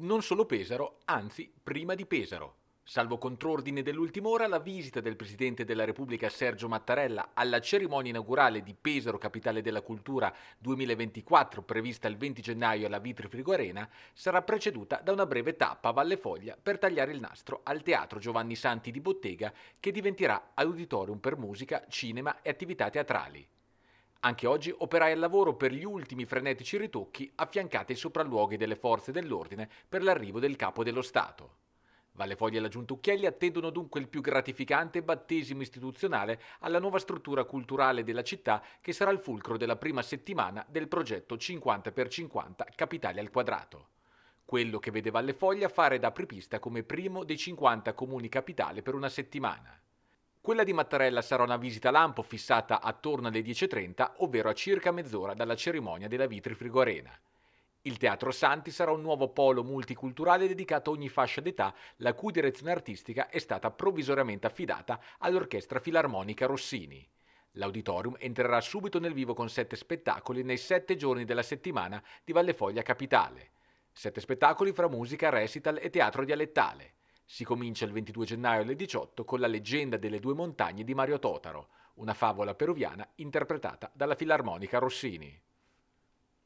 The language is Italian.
non solo Pesaro, anzi prima di Pesaro. Salvo contrordine dell'ultima ora, la visita del Presidente della Repubblica Sergio Mattarella alla cerimonia inaugurale di Pesaro Capitale della Cultura 2024 prevista il 20 gennaio alla Vitri Frigorena, sarà preceduta da una breve tappa a Valle Foglia per tagliare il nastro al Teatro Giovanni Santi di Bottega che diventerà auditorium per musica, cinema e attività teatrali. Anche oggi operai al lavoro per gli ultimi frenetici ritocchi affiancati ai sopralluoghi delle forze dell'ordine per l'arrivo del capo dello Stato. Vallefoglia e la Giuntucchielli attendono dunque il più gratificante battesimo istituzionale alla nuova struttura culturale della città che sarà il fulcro della prima settimana del progetto 50x50 Capitale al Quadrato. Quello che vede Vallefoglia fare da apripista come primo dei 50 comuni capitale per una settimana. Quella di Mattarella sarà una visita lampo fissata attorno alle 10.30, ovvero a circa mezz'ora dalla cerimonia della Vitri Frigorena. Il Teatro Santi sarà un nuovo polo multiculturale dedicato a ogni fascia d'età, la cui direzione artistica è stata provvisoriamente affidata all'Orchestra Filarmonica Rossini. L'auditorium entrerà subito nel vivo con sette spettacoli nei sette giorni della settimana di Valle Foglia Capitale. Sette spettacoli fra musica, recital e teatro dialettale. Si comincia il 22 gennaio alle 18 con La leggenda delle due montagne di Mario Totaro, una favola peruviana interpretata dalla Filarmonica Rossini.